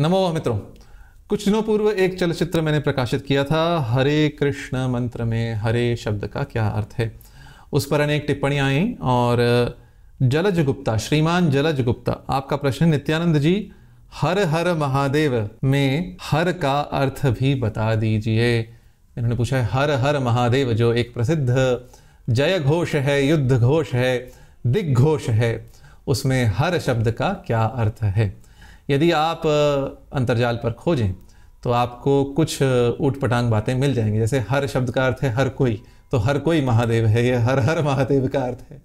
नमो मित्रों कुछ दिनों पूर्व एक चलचित्र मैंने प्रकाशित किया था हरे कृष्ण मंत्र में हरे शब्द का क्या अर्थ है उस पर अनेक टिप्पणियां आई और जलज गुप्ता श्रीमान जलज गुप्ता आपका प्रश्न नित्यानंद जी हर हर महादेव में हर का अर्थ भी बता दीजिए इन्होंने पूछा है हर हर महादेव जो एक प्रसिद्ध जय घोष है युद्ध घोष है दिग्घोष है उसमें हर शब्द का क्या अर्थ है यदि आप अंतरजाल पर खोजें तो आपको कुछ ऊट पटांग बातें मिल जाएंगी जैसे हर शब्द का अर्थ है हर कोई तो हर कोई महादेव है यह हर हर महादेव का अर्थ है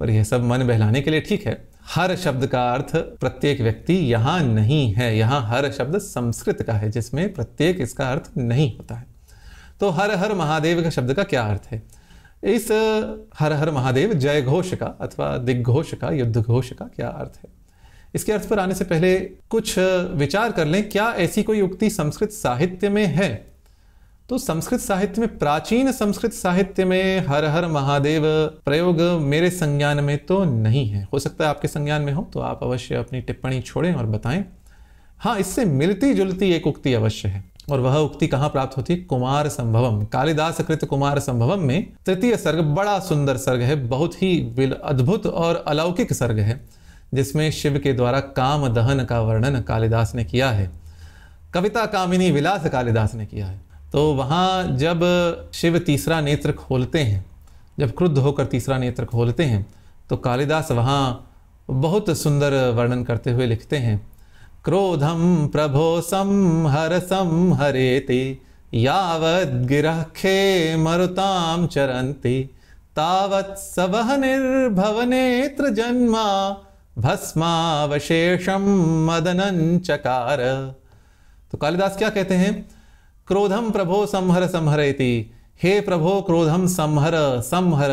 पर यह सब मन बहलाने के लिए ठीक है हर शब्द का अर्थ प्रत्येक व्यक्ति यहाँ नहीं है यहाँ हर शब्द संस्कृत का है जिसमें प्रत्येक इसका अर्थ नहीं होता है तो हर हर महादेव का शब्द का क्या अर्थ है इस हर हर महादेव जय घोष का अथवा दिग्घोष का युद्ध घोष का क्या अर्थ है इसके अर्थ पर आने से पहले कुछ विचार कर लें क्या ऐसी कोई उक्ति संस्कृत साहित्य में है तो संस्कृत साहित्य में प्राचीन संस्कृत साहित्य में हर हर महादेव प्रयोग मेरे संज्ञान में तो नहीं है हो सकता है आपके संज्ञान में हो तो आप अवश्य अपनी टिप्पणी छोड़ें और बताएं हाँ इससे मिलती जुलती एक उक्ति अवश्य है और वह उक्ति कहाँ प्राप्त होती है कुमार संभवम कालिदास कृत कुमार संभवम में तृतीय सर्ग बड़ा सुंदर सर्ग है बहुत ही अद्भुत और अलौकिक सर्ग है जिसमें शिव के द्वारा काम दहन का वर्णन कालिदास ने किया है कविता कामिनी विलास कालिदास ने किया है तो वहाँ जब शिव तीसरा नेत्र खोलते हैं जब क्रुद्ध होकर तीसरा नेत्र खोलते हैं तो कालिदास वहाँ बहुत सुंदर वर्णन करते हुए लिखते हैं क्रोधम प्रभो संहर संहरेति यावद गिरखे मरुताम चरंती तावत सवह निर्भव नेत्र जन्मा भस्मावशेषम मदनं चकार तो कालिदास क्या कहते हैं क्रोधम प्रभो संहर संहरेति हे प्रभो क्रोधम संहर संहर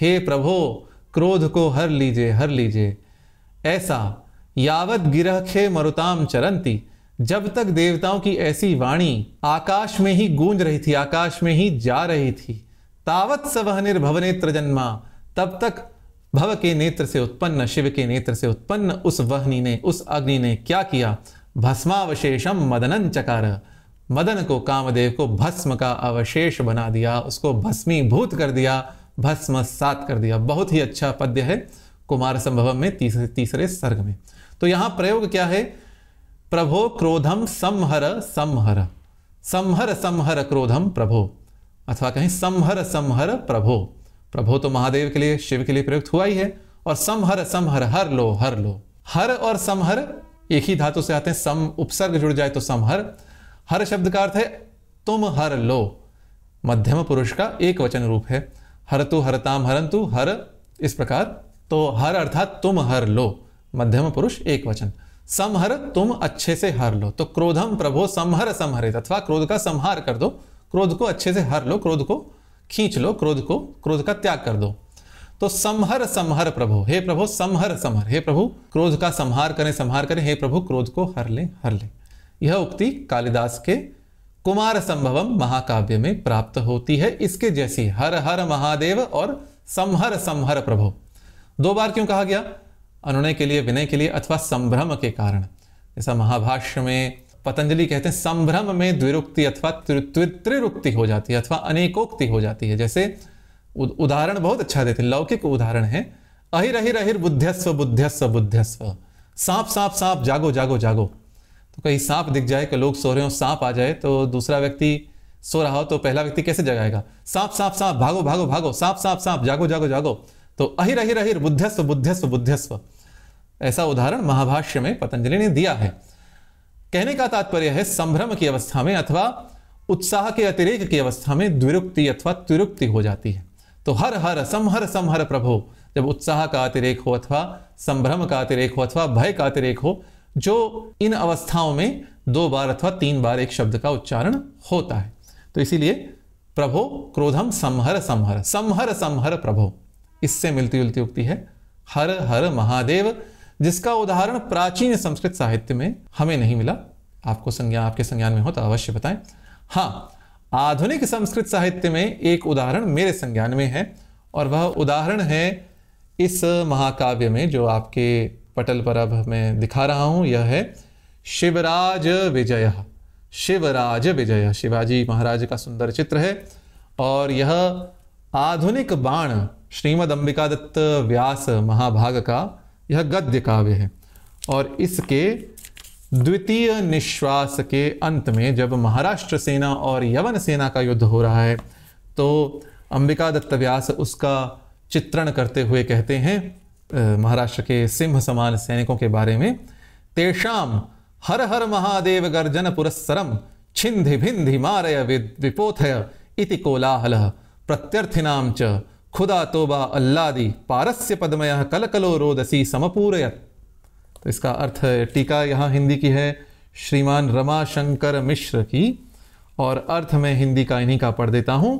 हे प्रभो क्रोध को हर लीजिए हर लीजिए ऐसा यावत गिरह खे मरुताम चरंती जब तक देवताओं की ऐसी वाणी आकाश में ही गूंज रही थी आकाश में ही जा रही थी तावत सवह निर्भवने त्रजन्मा तब तक भव के नेत्र से उत्पन्न शिव के नेत्र से उत्पन्न उस वहनी ने उस अग्नि ने क्या किया भस्मावशेषम मदन चकार मदन को कामदेव को भस्म का अवशेष बना दिया उसको भस्मीभूत कर दिया भस्म सात कर दिया बहुत ही अच्छा पद्य है कुमार संभवम में तीसरे तीसरे सर्ग में तो यहां प्रयोग क्या है प्रभो क्रोधम संहर संहर संहर संहर क्रोधम प्रभो अथवा कहें संहर संहर प्रभो प्रभो तो महादेव के लिए शिव के लिए प्रयुक्त हुआ ही है और समहर समहर हर लो हर लो हर और समहर एक ही धातु से आते हैं सम उपसर्ग जुड़ जाए तो समहर हर शब्द का अर्थ है तुम हर लो मध्यम पुरुष का एक वचन रूप है हर तु हरताम हरंतु हर इस प्रकार तो हर अर्थात तुम हर लो मध्यम पुरुष एक वचन समहर तुम अच्छे से हर लो तो क्रोधम प्रभो समहर समहरित अथवा क्रोध का संहार कर दो क्रोध को अच्छे से हर लो क्रोध को खींच लो क्रोध को क्रोध का त्याग कर दो तो समहर समहर प्रभु हे प्रभु समहर समहर हे प्रभु क्रोध का संहार करें संहार करें हे प्रभु क्रोध को हर ले हर ले यह उक्ति कालिदास के कुमार संभवम महाकाव्य में प्राप्त होती है इसके जैसी हर हर महादेव और समहर समहर प्रभु दो बार क्यों कहा गया अनुनय के लिए विनय के लिए अथवा संभ्रम के कारण जैसा महाभाष्य में पतंजलि कहते हैं संभ्रम में द्विरुक्ति अथवा त्रिरुक्ति हो जाती है अथवा अनेकोक्ति हो जाती है जैसे उदाहरण बहुत अच्छा देते लौकिक उदाहरण है अहिर अहिर अहिर बुद्धस्व बुद्धस्व बुद्धस्व सांप सांप सांप जागो जागो जागो तो कहीं सांप दिख जाए कि लोग सो रहे हो सांप आ जाए तो दूसरा व्यक्ति सो रहा हो तो पहला व्यक्ति कैसे जगाएगा सांप सांप सांप भागो भागो भागो सांप सांप सांप जागो जागो जागो तो अहिर अहिर अहिर बुद्धस्व बुद्धस्व बुद्धस्व ऐसा उदाहरण महाभाष्य में पतंजलि ने दिया है कहने का तात्पर्य है संभ्रम की अवस्था में अथवा उत्साह के अतिरेक की अवस्था में द्विरुक्ति अथवा त्रिरुक्ति हो जाती है तो हर हर संहर संहर प्रभो जब उत्साह का अतिरेक हो अथवा संभ्रम का अतिरेक हो अथवा भय का अतिरेक हो जो इन अवस्थाओं में दो बार अथवा तीन बार एक शब्द का उच्चारण होता है तो इसीलिए प्रभो क्रोधम संहर संहर संहर संहर प्रभो इससे मिलती जुलती उक्ति है हर हर महादेव जिसका उदाहरण प्राचीन संस्कृत साहित्य में हमें नहीं मिला आपको संज्ञा आपके संज्ञान में हो तो अवश्य बताएं हाँ आधुनिक संस्कृत साहित्य में एक उदाहरण मेरे संज्ञान में है और वह उदाहरण है इस महाकाव्य में जो आपके पटल पर अब मैं दिखा रहा हूं यह है शिवराज विजय शिवराज विजय शिवाजी महाराज का सुंदर चित्र है और यह आधुनिक बाण श्रीमद अंबिका दत्त व्यास महाभाग का यह गद्य काव्य है और इसके द्वितीय निश्वास के अंत में जब महाराष्ट्र सेना और यवन सेना का युद्ध हो रहा है तो अंबिका दत्त व्यास उसका चित्रण करते हुए कहते हैं महाराष्ट्र के सिंह समान सैनिकों के बारे में तेषाम हर हर महादेव गर्जन पुरस्सरम छिंधि भिंधि मारय विपोथय इति कोलाहल प्रत्यर्थिनाम च खुदा तोबा अल्लाह दी पारस्य पदमय कलकलो रोदसी समपूरयत तो इसका अर्थ टीका यहाँ हिंदी की है श्रीमान रमा शंकर मिश्र की और अर्थ में हिंदी का इन्हीं का पढ़ देता हूँ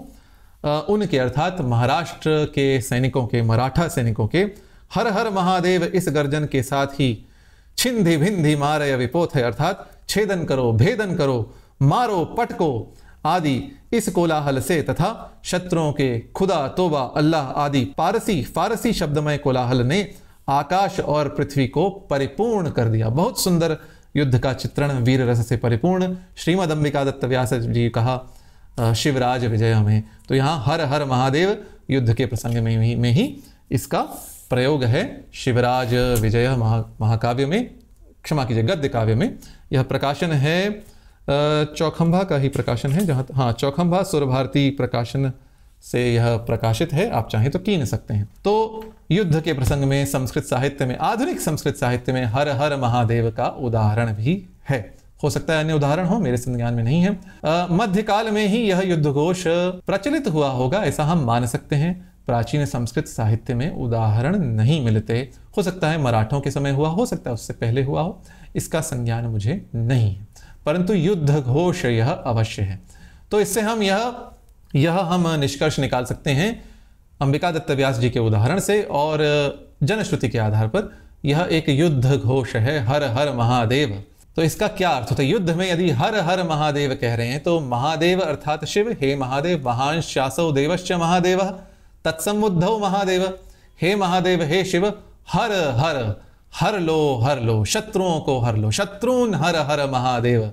उनके अर्थात महाराष्ट्र के सैनिकों के मराठा सैनिकों के हर हर महादेव इस गर्जन के साथ ही छिंधि भिंधि मारय विपोथ अर्थात छेदन करो भेदन करो मारो पटको आदि इस कोलाहल से तथा शत्रुओं के खुदा तोबा अल्लाह आदि पारसी फारसी शब्दमय कोलाहल ने आकाश और पृथ्वी को परिपूर्ण कर दिया बहुत सुंदर युद्ध का चित्रण वीर रस से परिपूर्ण श्रीमद अंबिका दत्त व्यास जी कहा शिवराज विजय में तो यहाँ हर हर महादेव युद्ध के प्रसंग में ही में ही इसका प्रयोग है शिवराज विजय महा महाकाव्य में क्षमा कीजिए गद्य काव्य में यह प्रकाशन है चौखंभा का ही प्रकाशन है जहाँ हाँ चौखंबा भारती प्रकाशन से यह प्रकाशित है आप चाहें तो कीन सकते हैं तो युद्ध के प्रसंग में संस्कृत साहित्य में आधुनिक संस्कृत साहित्य में हर हर महादेव का उदाहरण भी है हो सकता है अन्य उदाहरण हो मेरे संज्ञान में नहीं है मध्यकाल में ही यह युद्ध घोष प्रचलित हुआ होगा ऐसा हम मान सकते हैं प्राचीन संस्कृत साहित्य में उदाहरण नहीं मिलते हो सकता है मराठों के समय हुआ हो सकता है उससे पहले हुआ हो इसका संज्ञान मुझे नहीं है परंतु युद्ध घोष यह अवश्य है तो इससे हम यह यह हम निष्कर्ष निकाल सकते हैं अंबिका दत्त व्यास जी के उदाहरण से और जनश्रुति के आधार पर यह एक युद्ध घोष है हर हर महादेव तो इसका क्या अर्थ होता है युद्ध में यदि हर हर महादेव कह रहे हैं तो महादेव अर्थात शिव हे महादेव महान शासव देवश्च महादेव तत्समुद्धव महादेव हे महादेव हे शिव हर हर हर लो हर लो शत्रुओं को हर लो शत्रुन हर हर महादेव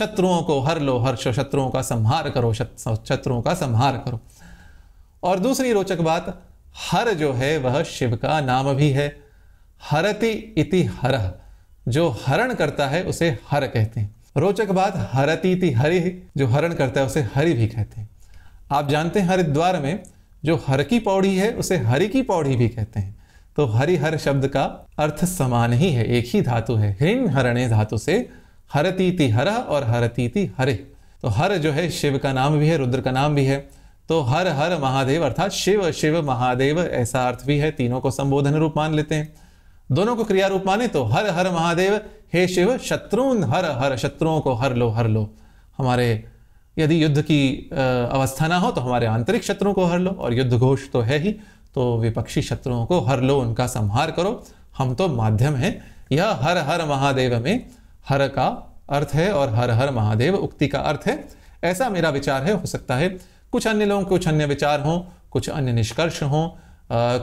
शत्रुओं को हर लो हर शत्रुओं का संहार करो शत्रुओं का संहार करो और दूसरी रोचक बात हर जो है वह शिव का नाम भी है हरति इति हर जो हरण करता है उसे हर कहते हैं रोचक बात हरति इति हरि जो हरण करता है उसे हरि भी कहते हैं आप जानते हैं हरिद्वार में जो हर की पौड़ी है उसे हरि की पौड़ी भी कहते हैं तो हरि हर शब्द का अर्थ समान ही है एक ही धातु है हिरण हरणे धातु से हरतीति हर और हरतीति हरे तो हर जो है शिव का नाम भी है रुद्र का नाम भी है तो हर हर महादेव अर्थात शिव शिव महादेव ऐसा अर्थ भी है तीनों को संबोधन रूप मान लेते हैं दोनों को क्रिया रूप माने तो हर हर महादेव हे शिव शत्रुन हर हर शत्रुओं को हर लो हर लो हमारे यदि युद्ध की अवस्था ना हो तो हमारे आंतरिक शत्रुओं को हर लो और युद्ध घोष तो है ही तो विपक्षी शत्रुओं को हर लो उनका संहार करो हम तो माध्यम हैं यह हर हर महादेव में हर का अर्थ है और हर हर महादेव उक्ति का अर्थ है ऐसा मेरा विचार है हो सकता है कुछ अन्य लोगों के कुछ अन्य विचार हों कुछ अन्य निष्कर्ष हों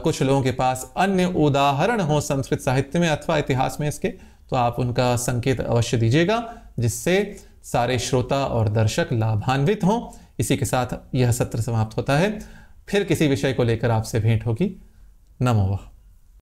कुछ लोगों के पास अन्य उदाहरण हों संस्कृत साहित्य में अथवा इतिहास में इसके तो आप उनका संकेत अवश्य दीजिएगा जिससे सारे श्रोता और दर्शक लाभान्वित हों इसी के साथ यह सत्र समाप्त होता है फिर किसी विषय को लेकर आपसे भेंट होगी नमो वाह